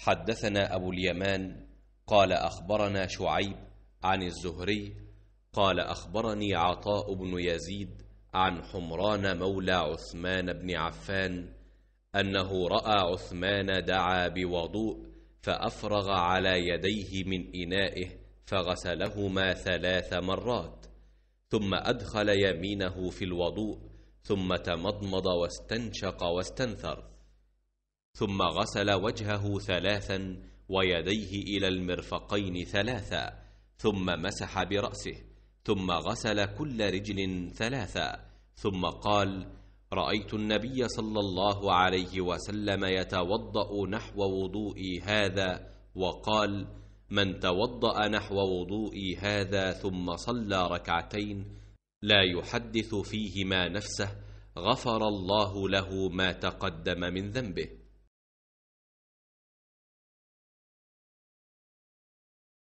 حدثنا أبو اليمان قال أخبرنا شعيب عن الزهري قال أخبرني عطاء بن يزيد عن حمران مولى عثمان بن عفان أنه رأى عثمان دعا بوضوء فأفرغ على يديه من إنائه فغسلهما ثلاث مرات ثم أدخل يمينه في الوضوء ثم تمضمض واستنشق واستنثر ثم غسل وجهه ثلاثا ويديه الى المرفقين ثلاثا ثم مسح براسه ثم غسل كل رجل ثلاثا ثم قال رايت النبي صلى الله عليه وسلم يتوضا نحو وضوئي هذا وقال من توضا نحو وضوئي هذا ثم صلى ركعتين لا يحدث فيهما نفسه غفر الله له ما تقدم من ذنبه